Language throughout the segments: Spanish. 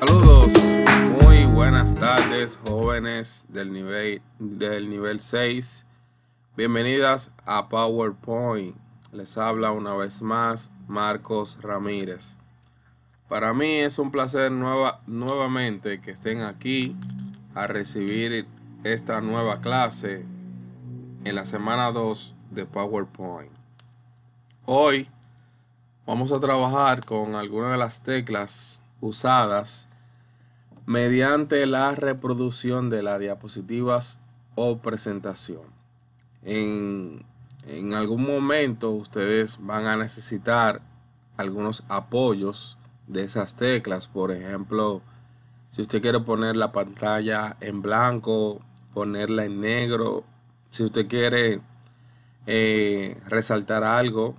Saludos, muy buenas tardes jóvenes del nivel, del nivel 6. Bienvenidas a PowerPoint. Les habla una vez más Marcos Ramírez. Para mí es un placer nueva, nuevamente que estén aquí a recibir esta nueva clase en la semana 2 de PowerPoint. Hoy vamos a trabajar con algunas de las teclas usadas mediante la reproducción de las diapositivas o presentación. En, algún momento ustedes van a necesitar algunos apoyos de esas teclas. Por ejemplo, si usted quiere poner la pantalla en blanco, ponerla en negro, si usted quiere eh, resaltar algo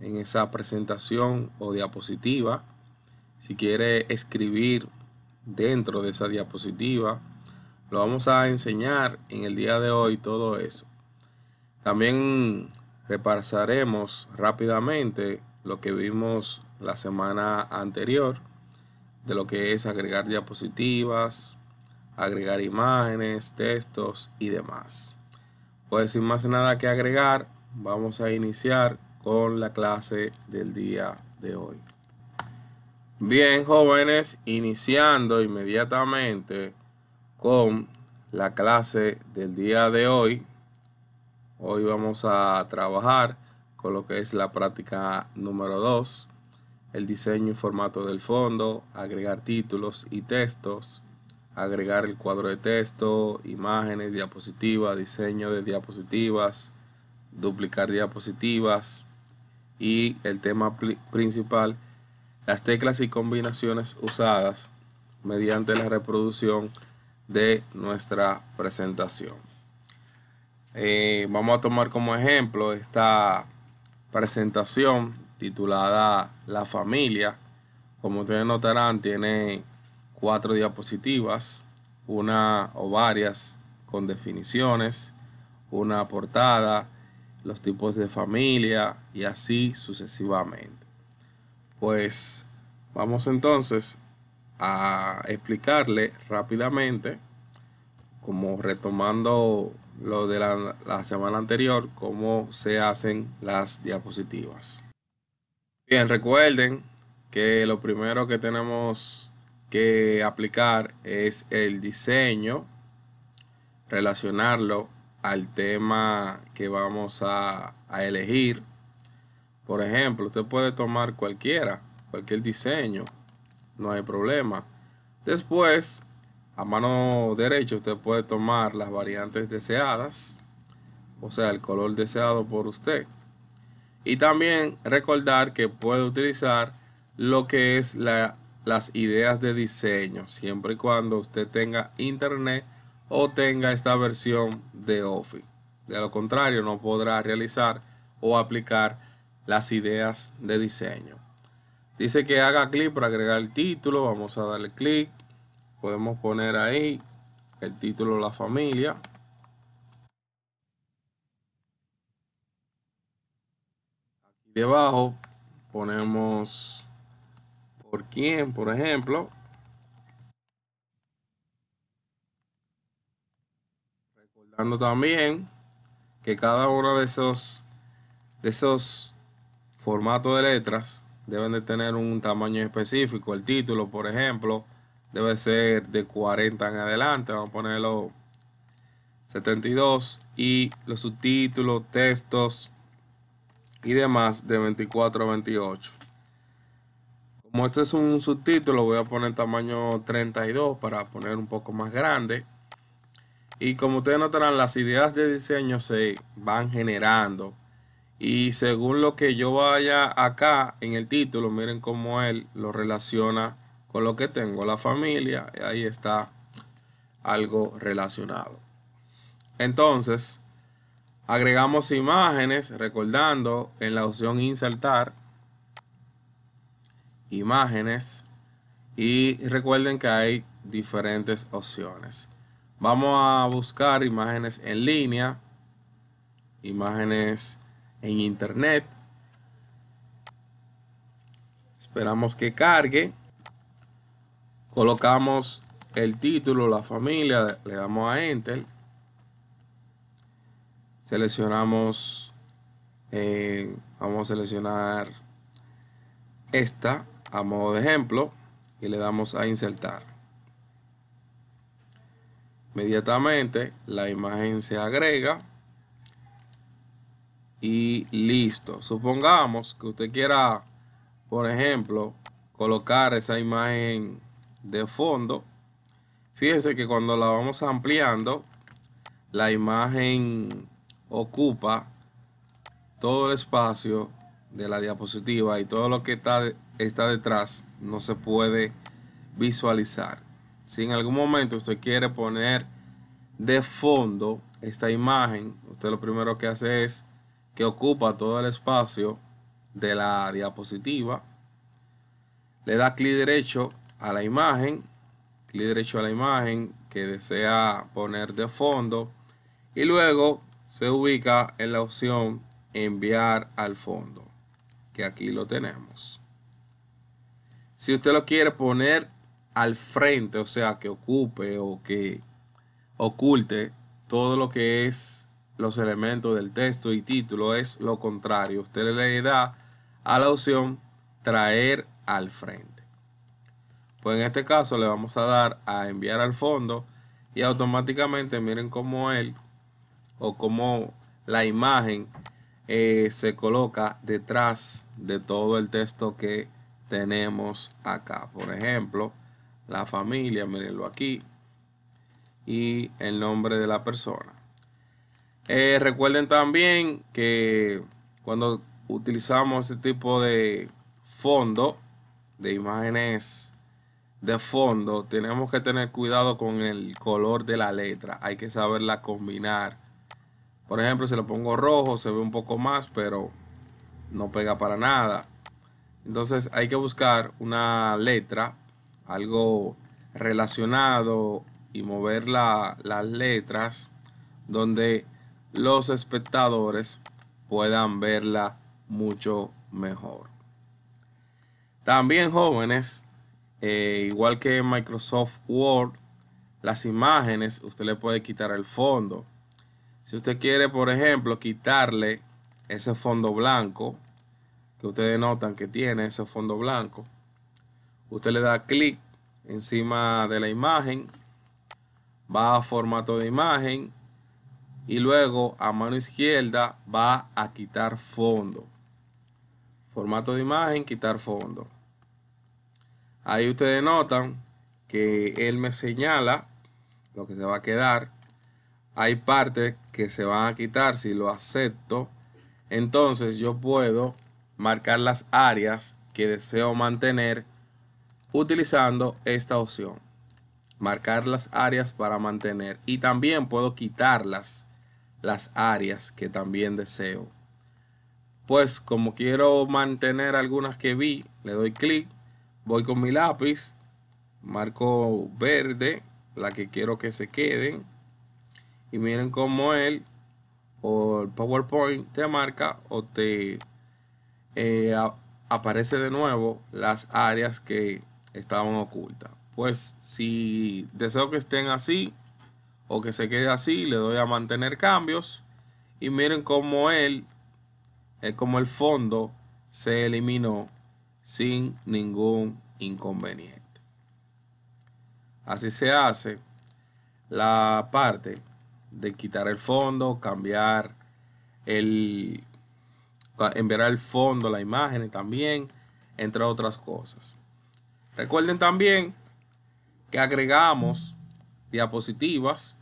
en esa presentación o diapositiva, si quiere escribir dentro de esa diapositiva, lo vamos a enseñar en el día de hoy todo eso. También repasaremos rápidamente lo que vimos la semana anterior de lo que es agregar diapositivas, agregar imágenes, textos y demás. Pues sin más nada que agregar, vamos a iniciar con la clase del día de hoy. Bien, jóvenes, iniciando inmediatamente con la clase del día de hoy. Hoy vamos a trabajar con lo que es la práctica número 2, el diseño y formato del fondo, agregar títulos y textos, agregar el cuadro de texto, imágenes, diapositivas, diseño de diapositivas, duplicar diapositivas y el tema principal, las teclas y combinaciones usadas mediante la reproducción de nuestra presentación. Eh, vamos a tomar como ejemplo esta presentación titulada La familia. Como ustedes notarán, tiene cuatro diapositivas, una o varias con definiciones, una portada, los tipos de familia y así sucesivamente. Pues vamos entonces a explicarle rápidamente, como retomando lo de la, semana anterior, cómo se hacen las diapositivas. Bien, recuerden que lo primero que tenemos que aplicar es el diseño, relacionarlo al tema que vamos a, elegir. Por ejemplo, usted puede tomar cualquiera, cualquier diseño, no hay problema. Después, a mano derecha usted puede tomar las variantes deseadas, o sea, el color deseado por usted. Y también recordar que puede utilizar lo que es la las ideas de diseño, siempre y cuando usted tenga internet o tenga esta versión de Office. De lo contrario, no podrá realizar o aplicar las ideas de diseño. Dice que haga clic para agregar el título. Vamos a darle clic. Podemos poner ahí el título La familia. debajo ponemos por quién, por ejemplo. Recordando también que cada uno de esos, de esos formatos de letras deben de tener un tamaño específico. El título, por ejemplo, debe ser de 40 en adelante. Vamos a ponerlo 72. Y los subtítulos, textos y demás de 24 a 28. Como este es un subtítulo, voy a poner tamaño 32 para poner un poco más grande. Y como ustedes notarán, las ideas de diseño se van generando. Y según lo que yo vaya acá en el título, miren cómo él lo relaciona con lo que tengo, la familia. ahí está algo relacionado. Entonces, agregamos imágenes, recordando en la opción insertar imágenes y recuerden que hay diferentes opciones. Vamos a buscar imágenes en línea, imágenes en internet. Esperamos que cargue. Colocamos el título, la familia, le damos a Enter. Seleccionamos, eh, vamos a seleccionar esta a modo de ejemplo y le damos a insertar. Inmediatamente la imagen se agrega y listo. Supongamos que usted quiera, por ejemplo, colocar esa imagen de fondo. Fíjese que cuando la vamos ampliando, la imagen ocupa todo el espacio de la diapositiva y todo lo que está está detrás no se puede visualizar. Si en algún momento usted quiere poner de fondo esta imagen, usted lo primero que hace es que ocupa todo el espacio de la diapositiva. Le da clic derecho a la imagen, clic derecho a la imagen que desea poner de fondo y luego se ubica en la opción enviar al fondo, que aquí lo tenemos si usted lo quiere poner al frente, o sea, que ocupe o que oculte todo lo que es los elementos del texto y título, es lo contrario. Usted le da a la opción traer al frente. Pues en este caso le vamos a dar a enviar al fondo y automáticamente miren cómo él o cómo la imagen eh, se coloca detrás de todo el texto que tenemos acá. Por ejemplo, la familia, mírenlo aquí. Y el nombre de la persona. Eh, recuerden también que cuando utilizamos este tipo de fondo, de imágenes de fondo, tenemos que tener cuidado con el color de la letra. Hay que saberla combinar. Por ejemplo, si lo pongo rojo, se ve un poco más, pero no pega para nada. Entonces hay que buscar una letra, algo relacionado y mover las letras donde los espectadores puedan verla mucho mejor. También jóvenes, eh, igual que en Microsoft Word, las imágenes usted le puede quitar el fondo. Si usted quiere, por ejemplo, quitarle ese fondo blanco, que ustedes notan que tiene ese fondo blanco. Usted le da clic encima de la imagen, va a formato de imagen y luego a mano izquierda va a quitar fondo. Formato de imagen, quitar fondo. Ahí ustedes notan que él me señala lo que se va a quedar. Hay partes que se van a quitar si lo acepto. Entonces yo puedo marcar las áreas que deseo mantener utilizando esta opción. Marcar las áreas para mantener y también puedo quitarlas las áreas que también deseo. Pues como quiero mantener algunas que vi, le doy clic, voy con mi lápiz, marco verde, la que quiero que se queden. Y miren cómo él o el PowerPoint te marca o te eh, aparece de nuevo las áreas que estaban ocultas. Pues si deseo que estén así o que se quede así, le doy a mantener cambios y miren cómo él, es eh, como el fondo se eliminó sin ningún inconveniente. Así se hace la parte de quitar el fondo, cambiar el enviará el fondo, la imagen y también, entre otras cosas. Recuerden también que agregamos diapositivas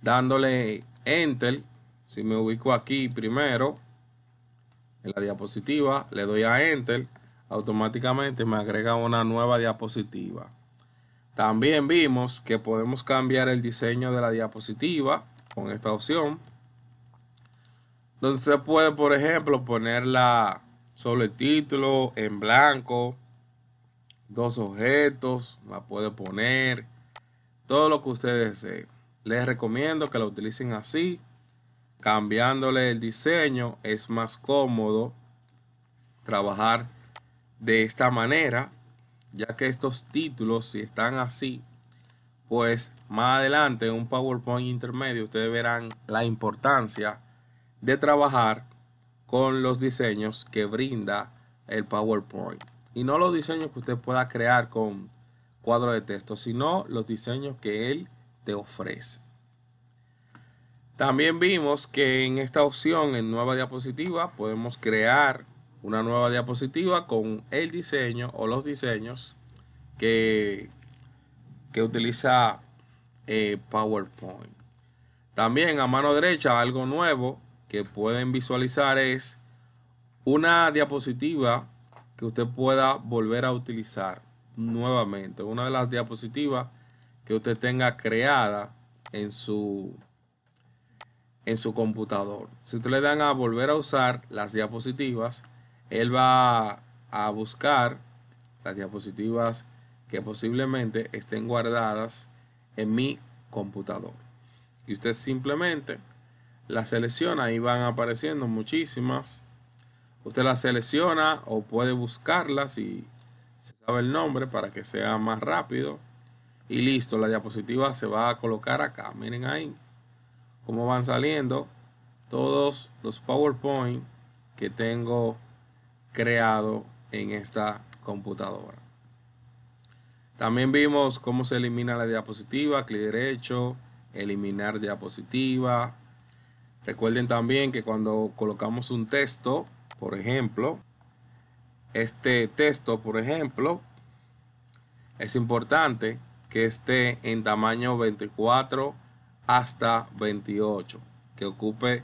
dándole enter. Si me ubico aquí primero en la diapositiva, le doy a enter, automáticamente me agrega una nueva diapositiva. También vimos que podemos cambiar el diseño de la diapositiva con esta opción. Donde se puede, por ejemplo, ponerla sobre el título, en blanco, dos objetos, la puede poner, todo lo que ustedes deseen. Les recomiendo que la utilicen así, cambiándole el diseño es más cómodo trabajar de esta manera, ya que estos títulos, si están así, pues más adelante en un PowerPoint intermedio ustedes verán la importancia de trabajar con los diseños que brinda el PowerPoint. Y no los diseños que usted pueda crear con cuadro de texto, sino los diseños que él te ofrece. También vimos que en esta opción, en nueva diapositiva, podemos crear una nueva diapositiva con el diseño o los diseños que, que utiliza eh, PowerPoint. También a mano derecha, algo nuevo que pueden visualizar es una diapositiva que usted pueda volver a utilizar nuevamente. Una de las diapositivas que usted tenga creada en su, en su computador. Si usted le dan a volver a usar las diapositivas, él va a buscar las diapositivas que posiblemente estén guardadas en mi computador. Y usted simplemente la selecciona, y van apareciendo muchísimas. Usted la selecciona o puede buscarlas si se sabe el nombre para que sea más rápido. Y listo, la diapositiva se va a colocar acá. Miren ahí cómo van saliendo todos los PowerPoint que tengo creado en esta computadora. También vimos cómo se elimina la diapositiva, clic derecho, eliminar diapositiva, Recuerden también que cuando colocamos un texto, por ejemplo, este texto, por ejemplo, es importante que esté en tamaño 24 hasta 28, que ocupe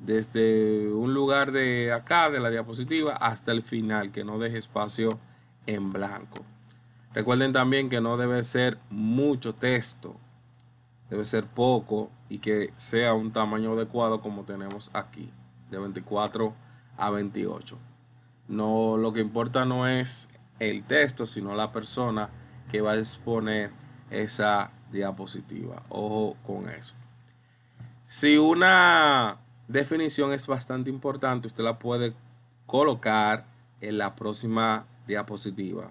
desde un lugar de acá, de la diapositiva, hasta el final, que no deje espacio en blanco. Recuerden también que no debe ser mucho texto, debe ser poco y que sea un tamaño adecuado como tenemos aquí, de 24 a 28. No, lo que importa no es el texto, sino la persona que va a exponer esa diapositiva. Ojo con eso. Si una definición es bastante importante, usted la puede colocar en la próxima diapositiva.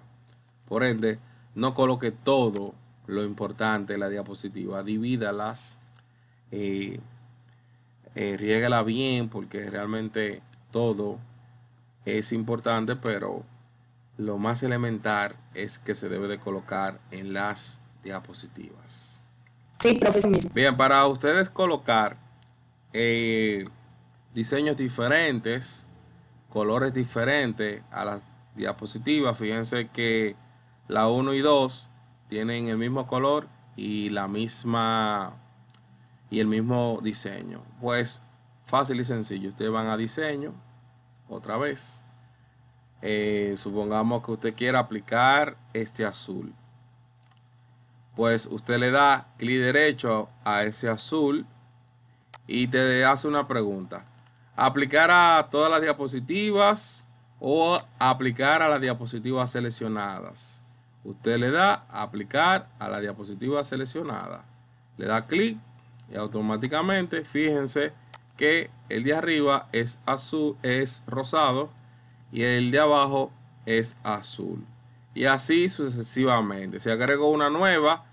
Por ende, no coloque todo lo importante la diapositiva. Divídalas, eh, eh, riégala bien porque realmente todo es importante, pero lo más elemental es que se debe de colocar en las diapositivas. Sí, profesor Bien, para ustedes colocar eh, diseños diferentes, colores diferentes a las diapositivas, fíjense que la 1 y 2 tienen el mismo color y la misma y el mismo diseño. Pues fácil y sencillo. Ustedes van a diseño otra vez. Eh, supongamos que usted quiera aplicar este azul. Pues usted le da clic derecho a ese azul y te hace una pregunta. ¿Aplicar a todas las diapositivas o aplicar a las diapositivas seleccionadas? Usted le da a aplicar a la diapositiva seleccionada. Le da clic y automáticamente fíjense que el de arriba es azul, es rosado y el de abajo es azul. Y así sucesivamente. Si agrego una nueva,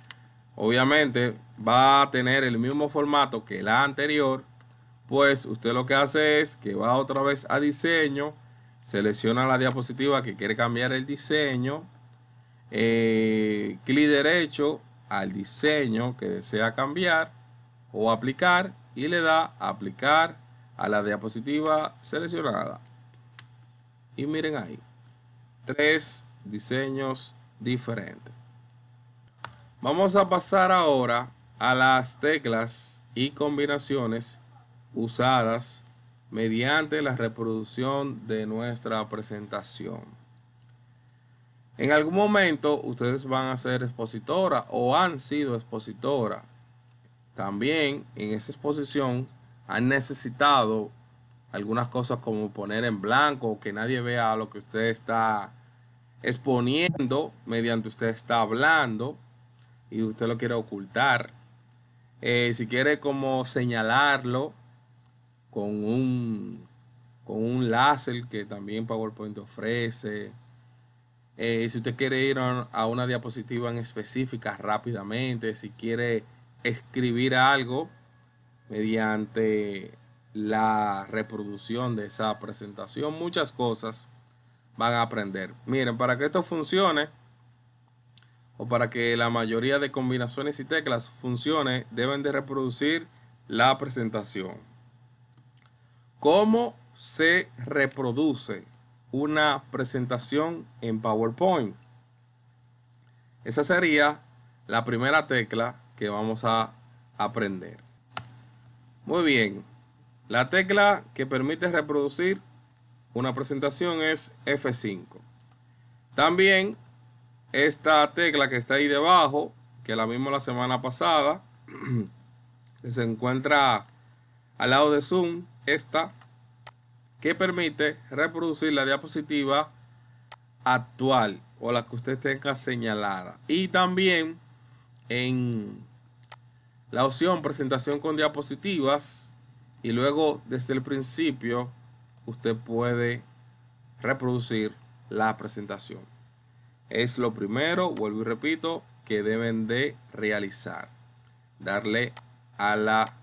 obviamente va a tener el mismo formato que la anterior. Pues usted lo que hace es que va otra vez a diseño, selecciona la diapositiva que quiere cambiar el diseño, eh, clic derecho al diseño que desea cambiar o aplicar y le da aplicar a la diapositiva seleccionada. Y miren ahí, tres diseños diferentes. Vamos a pasar ahora a las teclas y combinaciones usadas mediante la reproducción de nuestra presentación. En algún momento ustedes van a ser expositora o han sido expositora. También en esa exposición han necesitado algunas cosas como poner en blanco, o que nadie vea lo que usted está exponiendo, mediante usted está hablando y usted lo quiere ocultar. Eh, si quiere como señalarlo con un, con un láser que también PowerPoint ofrece, eh, si usted quiere ir a una diapositiva en específica rápidamente, si quiere escribir algo mediante la reproducción de esa presentación, muchas cosas van a aprender. Miren, para que esto funcione, o para que la mayoría de combinaciones y teclas funcione, deben de reproducir la presentación. ¿Cómo se reproduce una presentación en PowerPoint. Esa sería la primera tecla que vamos a aprender. Muy bien, la tecla que permite reproducir una presentación es F5. También esta tecla que está ahí debajo, que la vimos la semana pasada, se encuentra al lado de Zoom, esta que permite reproducir la diapositiva actual o la que usted tenga señalada. Y también en la opción presentación con diapositivas y luego desde el principio usted puede reproducir la presentación. Es lo primero, vuelvo y repito, que deben de realizar. Darle a la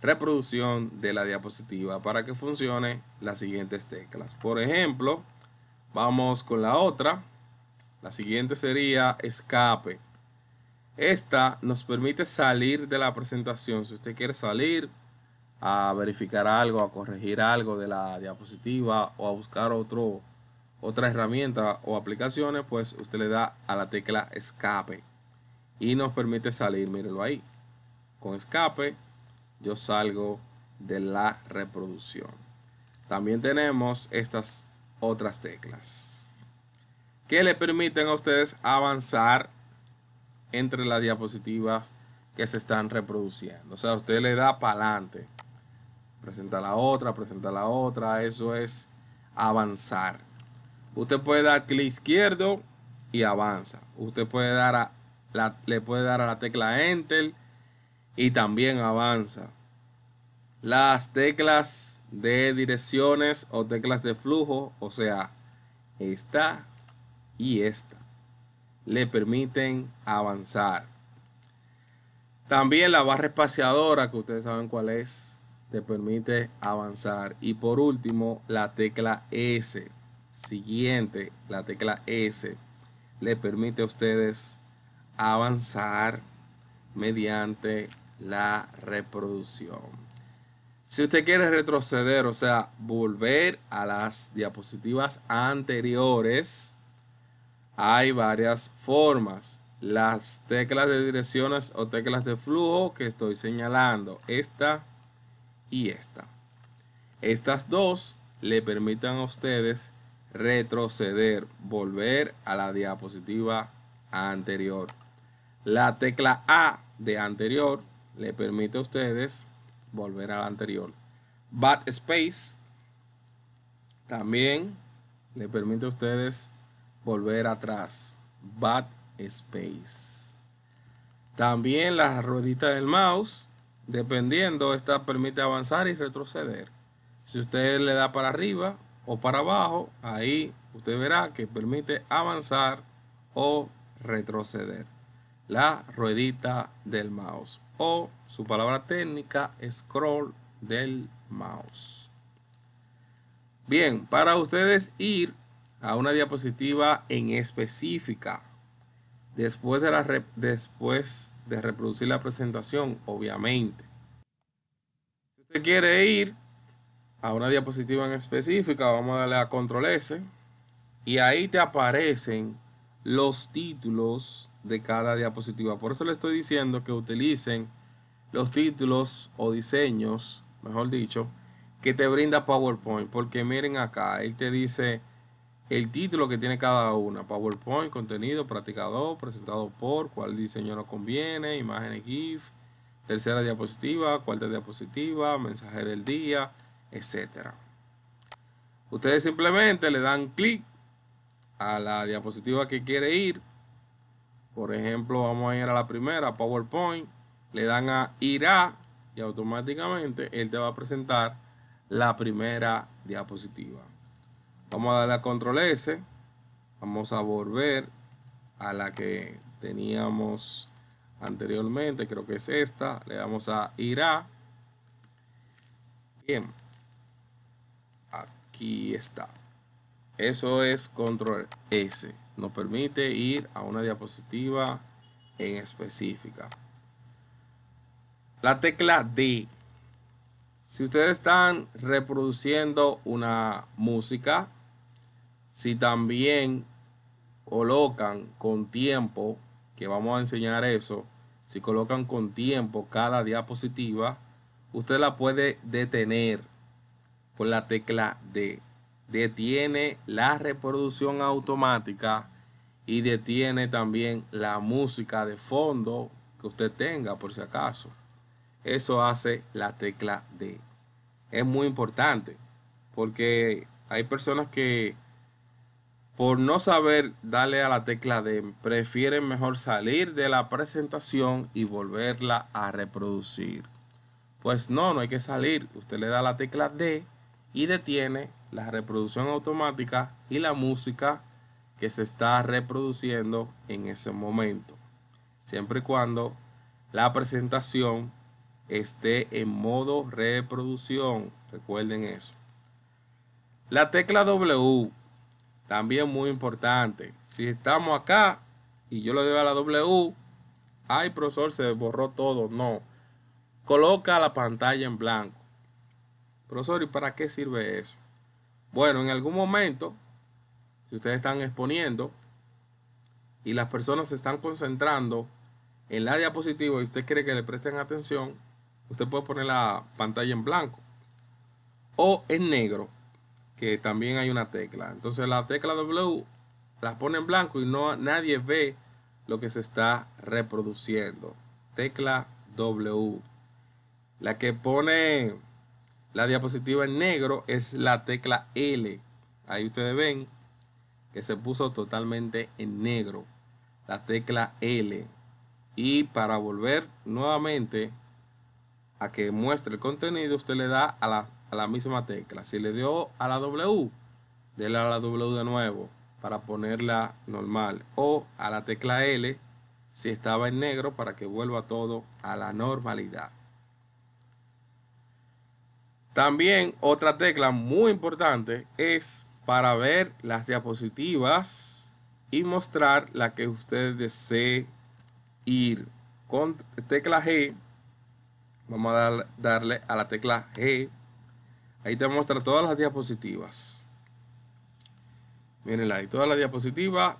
reproducción de la diapositiva para que funcione las siguientes teclas. Por ejemplo, vamos con la otra. La siguiente sería escape. Esta nos permite salir de la presentación. Si usted quiere salir a verificar algo, a corregir algo de la diapositiva o a buscar otro, otra herramienta o aplicaciones, pues usted le da a la tecla escape y nos permite salir. Mírenlo ahí. Con escape yo salgo de la reproducción. También tenemos estas otras teclas que le permiten a ustedes avanzar entre las diapositivas que se están reproduciendo. O sea, usted le da para adelante. Presenta la otra, presenta la otra. Eso es avanzar. Usted puede dar clic izquierdo y avanza. Usted puede dar a la, le puede dar a la tecla Enter y también avanza. Las teclas de direcciones o teclas de flujo, o sea, esta y esta, le permiten avanzar. También la barra espaciadora, que ustedes saben cuál es, te permite avanzar. Y por último, la tecla S. Siguiente, la tecla S le permite a ustedes avanzar mediante la reproducción. Si usted quiere retroceder, o sea, volver a las diapositivas anteriores, hay varias formas. Las teclas de direcciones o teclas de flujo que estoy señalando, esta y esta. Estas dos le permitan a ustedes retroceder, volver a la diapositiva anterior. La tecla A de anterior le permite a ustedes volver al anterior. bat space también le permite a ustedes volver atrás. space También la ruedita del mouse, dependiendo, esta permite avanzar y retroceder. Si usted le da para arriba o para abajo, ahí usted verá que permite avanzar o retroceder. La ruedita del mouse o su palabra técnica scroll del mouse. Bien, para ustedes ir a una diapositiva en específica, después de, la después de reproducir la presentación, obviamente. Si usted quiere ir a una diapositiva en específica, vamos a darle a control S y ahí te aparecen los títulos de cada diapositiva. Por eso le estoy diciendo que utilicen los títulos o diseños, mejor dicho, que te brinda PowerPoint. Porque miren acá, él te dice el título que tiene cada una. PowerPoint, contenido, practicador, presentado por, cuál diseño nos conviene, imágenes GIF, tercera diapositiva, cuarta diapositiva, mensaje del día, etc Ustedes simplemente le dan clic a la diapositiva que quiere ir por ejemplo, vamos a ir a la primera, PowerPoint, le dan a ir a y automáticamente él te va a presentar la primera diapositiva. Vamos a darle a control S, vamos a volver a la que teníamos anteriormente, creo que es esta, le damos a ir a. Bien, aquí está. Eso es control S nos permite ir a una diapositiva en específica. La tecla D. Si ustedes están reproduciendo una música, si también colocan con tiempo, que vamos a enseñar eso, si colocan con tiempo cada diapositiva, usted la puede detener con la tecla D detiene la reproducción automática y detiene también la música de fondo que usted tenga por si acaso. Eso hace la tecla D. Es muy importante porque hay personas que por no saber darle a la tecla D prefieren mejor salir de la presentación y volverla a reproducir. Pues no, no hay que salir. Usted le da la tecla D y detiene la reproducción automática y la música que se está reproduciendo en ese momento, siempre y cuando la presentación esté en modo reproducción, recuerden eso. La tecla W, también muy importante, si estamos acá y yo le doy a la W, ay profesor, se borró todo, no, coloca la pantalla en blanco. Profesor, ¿y para qué sirve eso? Bueno, en algún momento, si ustedes están exponiendo y las personas se están concentrando en la diapositiva y usted cree que le presten atención, usted puede poner la pantalla en blanco o en negro, que también hay una tecla. Entonces la tecla W la pone en blanco y no nadie ve lo que se está reproduciendo. Tecla W. La que pone la diapositiva en negro es la tecla L. Ahí ustedes ven que se puso totalmente en negro. La tecla L. Y para volver nuevamente a que muestre el contenido, usted le da a la, misma tecla. Si le dio a la W, déle a la W de nuevo para ponerla normal. O a la tecla L si estaba en negro para que vuelva todo a la normalidad. También otra tecla muy importante es para ver las diapositivas y mostrar la que usted desee ir. Con tecla G, vamos a darle a la tecla G. Ahí te muestra todas las diapositivas. Miren ahí, todas las diapositivas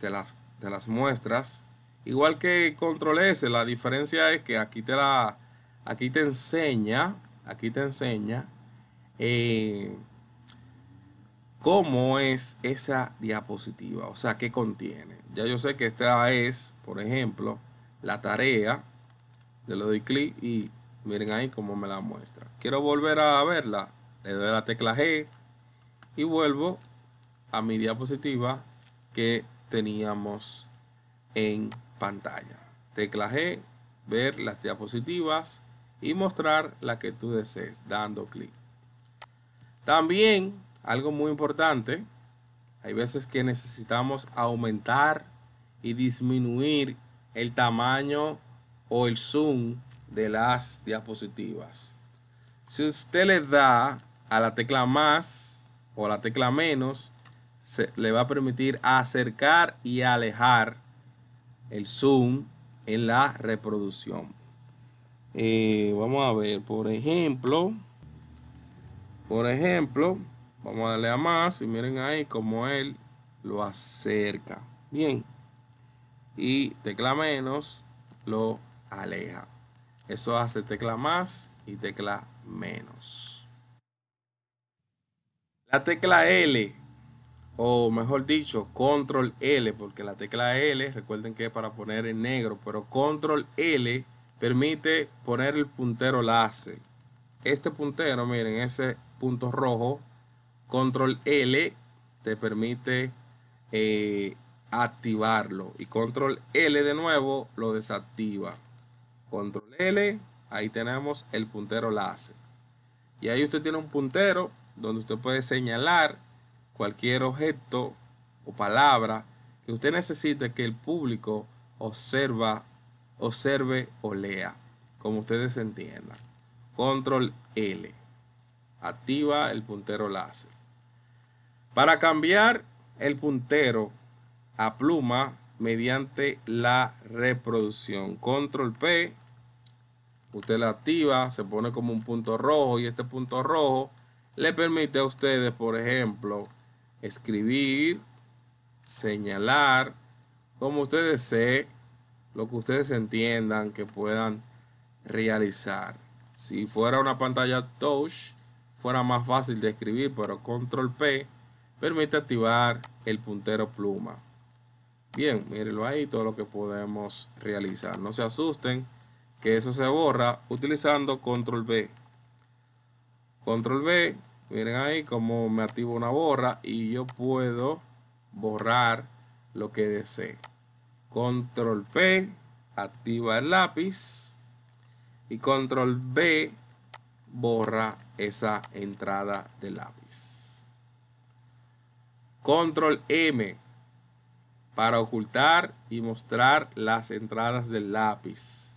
te las, las muestras. Igual que control S, la diferencia es que aquí te, la, aquí te enseña aquí te enseña eh, cómo es esa diapositiva, o sea, qué contiene. Ya yo sé que esta es, por ejemplo, la tarea. Yo le doy clic y miren ahí cómo me la muestra. Quiero volver a verla. Le doy la tecla G y vuelvo a mi diapositiva que teníamos en pantalla. Tecla G, ver las diapositivas y mostrar la que tú desees dando clic. También, algo muy importante, hay veces que necesitamos aumentar y disminuir el tamaño o el zoom de las diapositivas. Si usted le da a la tecla más o a la tecla menos, se, le va a permitir acercar y alejar el zoom en la reproducción. Eh, vamos a ver, por ejemplo, por ejemplo, vamos a darle a más y miren ahí como él lo acerca. Bien. Y tecla menos lo aleja. Eso hace tecla más y tecla menos. La tecla L, o mejor dicho, control L, porque la tecla L, recuerden que es para poner en negro, pero control L permite poner el puntero láser. Este puntero, miren, ese punto rojo, control L, te permite eh, activarlo. Y control L de nuevo lo desactiva. Control L, ahí tenemos el puntero láser. Y ahí usted tiene un puntero donde usted puede señalar cualquier objeto o palabra que usted necesite que el público observa observe o lea, como ustedes entiendan. Control L. Activa el puntero láser. Para cambiar el puntero a pluma mediante la reproducción. Control P. Usted la activa, se pone como un punto rojo y este punto rojo le permite a ustedes, por ejemplo, escribir, señalar, como ustedes se lo que ustedes entiendan que puedan realizar. Si fuera una pantalla touch, fuera más fácil de escribir, pero control P permite activar el puntero pluma. Bien, mírenlo ahí, todo lo que podemos realizar. No se asusten que eso se borra utilizando control B. Control B, miren ahí como me activo una borra y yo puedo borrar lo que desee. Control P, activa el lápiz y Control B borra esa entrada del lápiz. Control M para ocultar y mostrar las entradas del lápiz.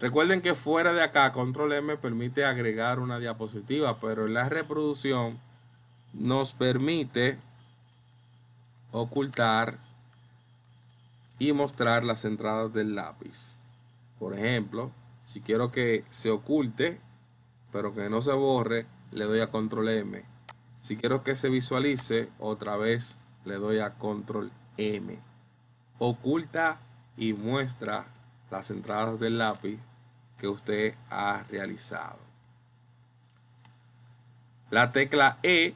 Recuerden que fuera de acá, Control M permite agregar una diapositiva, pero en la reproducción nos permite ocultar y mostrar las entradas del lápiz. Por ejemplo, si quiero que se oculte, pero que no se borre, le doy a control M. Si quiero que se visualice, otra vez le doy a control M. Oculta y muestra las entradas del lápiz que usted ha realizado. La tecla E,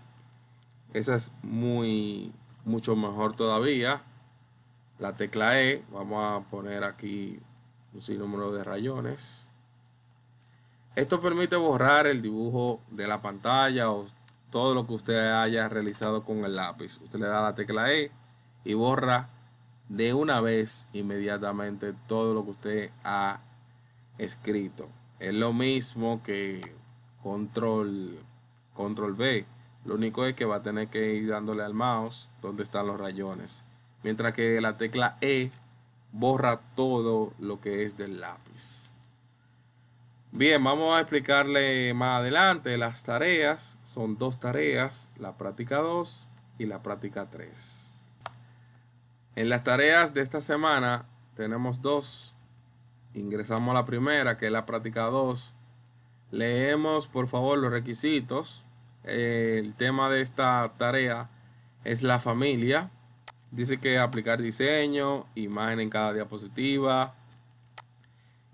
esa es muy, mucho mejor todavía la tecla E, vamos a poner aquí un sinnúmero de rayones. Esto permite borrar el dibujo de la pantalla o todo lo que usted haya realizado con el lápiz. Usted le da la tecla E y borra de una vez inmediatamente todo lo que usted ha escrito. Es lo mismo que control, control B. Lo único es que va a tener que ir dándole al mouse donde están los rayones mientras que la tecla E borra todo lo que es del lápiz. Bien, vamos a explicarle más adelante las tareas. Son dos tareas, la práctica 2 y la práctica 3. En las tareas de esta semana tenemos dos. Ingresamos a la primera, que es la práctica 2. Leemos, por favor, los requisitos. El tema de esta tarea es la familia. Dice que aplicar diseño, imagen en cada diapositiva,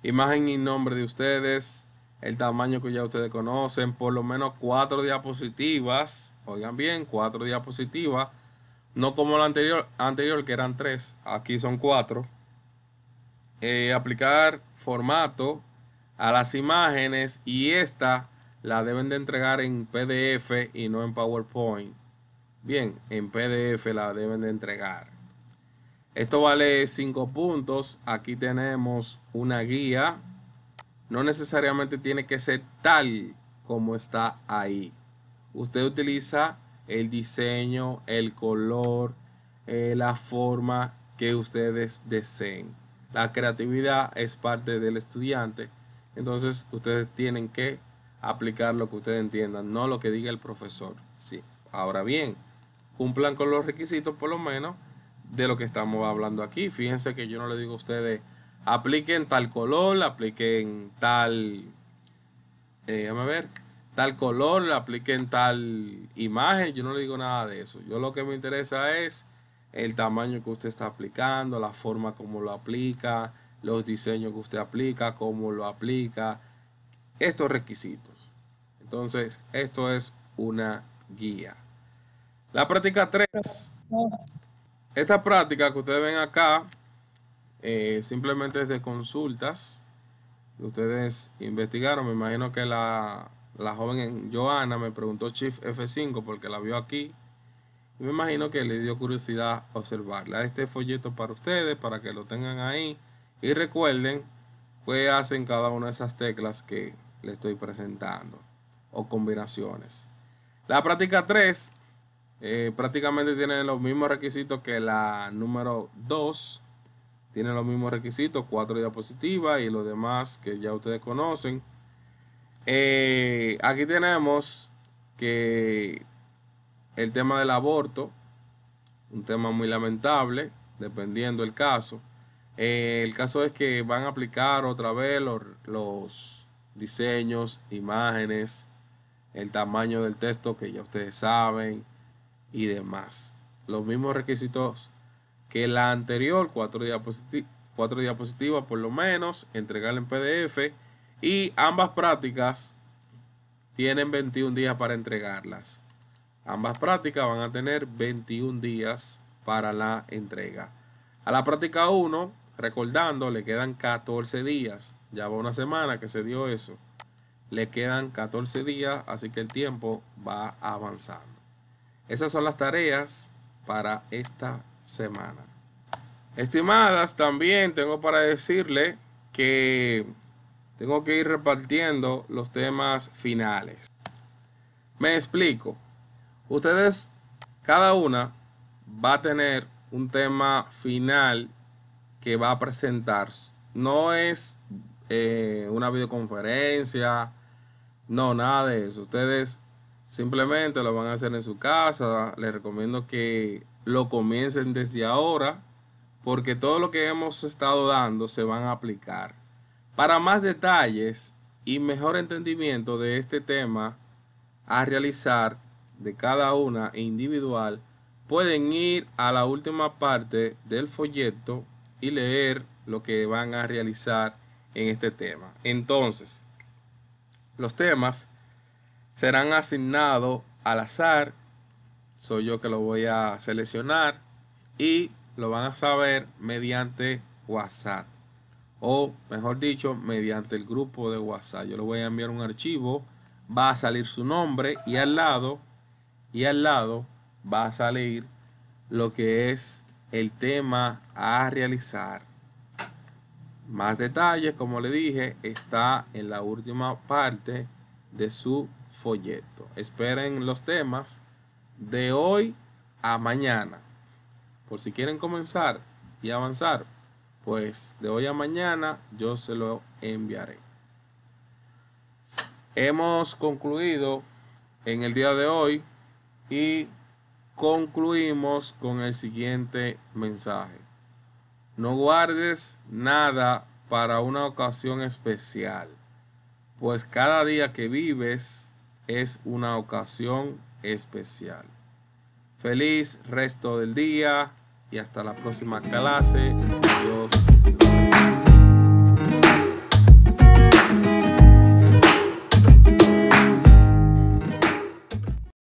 imagen y nombre de ustedes, el tamaño que ya ustedes conocen, por lo menos cuatro diapositivas, oigan bien, cuatro diapositivas, no como la anterior, anterior que eran tres, aquí son cuatro. Eh, aplicar formato a las imágenes y esta la deben de entregar en PDF y no en PowerPoint. Bien, en PDF la deben de entregar. Esto vale 5 puntos. Aquí tenemos una guía. No necesariamente tiene que ser tal como está ahí. Usted utiliza el diseño, el color, eh, la forma que ustedes deseen. La creatividad es parte del estudiante. Entonces ustedes tienen que aplicar lo que ustedes entiendan, no lo que diga el profesor. Sí. Ahora bien, cumplan con los requisitos por lo menos de lo que estamos hablando aquí. Fíjense que yo no le digo a ustedes, apliquen tal color, apliquen tal, eh, ver, tal color, apliquen tal imagen. Yo no le digo nada de eso. Yo lo que me interesa es el tamaño que usted está aplicando, la forma como lo aplica, los diseños que usted aplica, cómo lo aplica, estos requisitos. Entonces, esto es una guía. La práctica 3. Esta práctica que ustedes ven acá eh, simplemente es de consultas. Ustedes investigaron, me imagino que la, joven Joana me preguntó Shift F5 porque la vio aquí. me imagino que le dio curiosidad observarla. Este folleto para ustedes, para que lo tengan ahí. Y recuerden qué hacen cada una de esas teclas que le estoy presentando o combinaciones. La práctica 3 eh, prácticamente tiene los mismos requisitos que la número 2. Tiene los mismos requisitos, cuatro diapositivas y los demás que ya ustedes conocen. Eh, aquí tenemos que el tema del aborto, un tema muy lamentable, dependiendo el caso. Eh, el caso es que van a aplicar otra vez los diseños, imágenes, el tamaño del texto que ya ustedes saben, y demás. Los mismos requisitos que la anterior, cuatro, cuatro diapositivas por lo menos, entregarla en PDF y ambas prácticas tienen 21 días para entregarlas. Ambas prácticas van a tener 21 días para la entrega. A la práctica 1, recordando, le quedan 14 días. Ya va una semana que se dio eso. Le quedan 14 días, así que el tiempo va avanzando. Esas son las tareas para esta semana. Estimadas, también tengo para decirle que tengo que ir repartiendo los temas finales. Me explico. Ustedes, cada una va a tener un tema final que va a presentarse. No es eh, una videoconferencia, no, nada de eso. Ustedes Simplemente lo van a hacer en su casa. Les recomiendo que lo comiencen desde ahora porque todo lo que hemos estado dando se van a aplicar. Para más detalles y mejor entendimiento de este tema a realizar de cada una individual, pueden ir a la última parte del folleto y leer lo que van a realizar en este tema. Entonces, los temas serán asignados al azar. Soy yo que lo voy a seleccionar y lo van a saber mediante WhatsApp o mejor dicho, mediante el grupo de WhatsApp. Yo le voy a enviar un archivo, va a salir su nombre y al lado y al lado va a salir lo que es el tema a realizar. Más detalles, como le dije, está en la última parte de su folleto. Esperen los temas de hoy a mañana. Por si quieren comenzar y avanzar, pues de hoy a mañana yo se lo enviaré. Hemos concluido en el día de hoy y concluimos con el siguiente mensaje. No guardes nada para una ocasión especial, pues cada día que vives es una ocasión especial. Feliz resto del día y hasta la próxima clase. Dios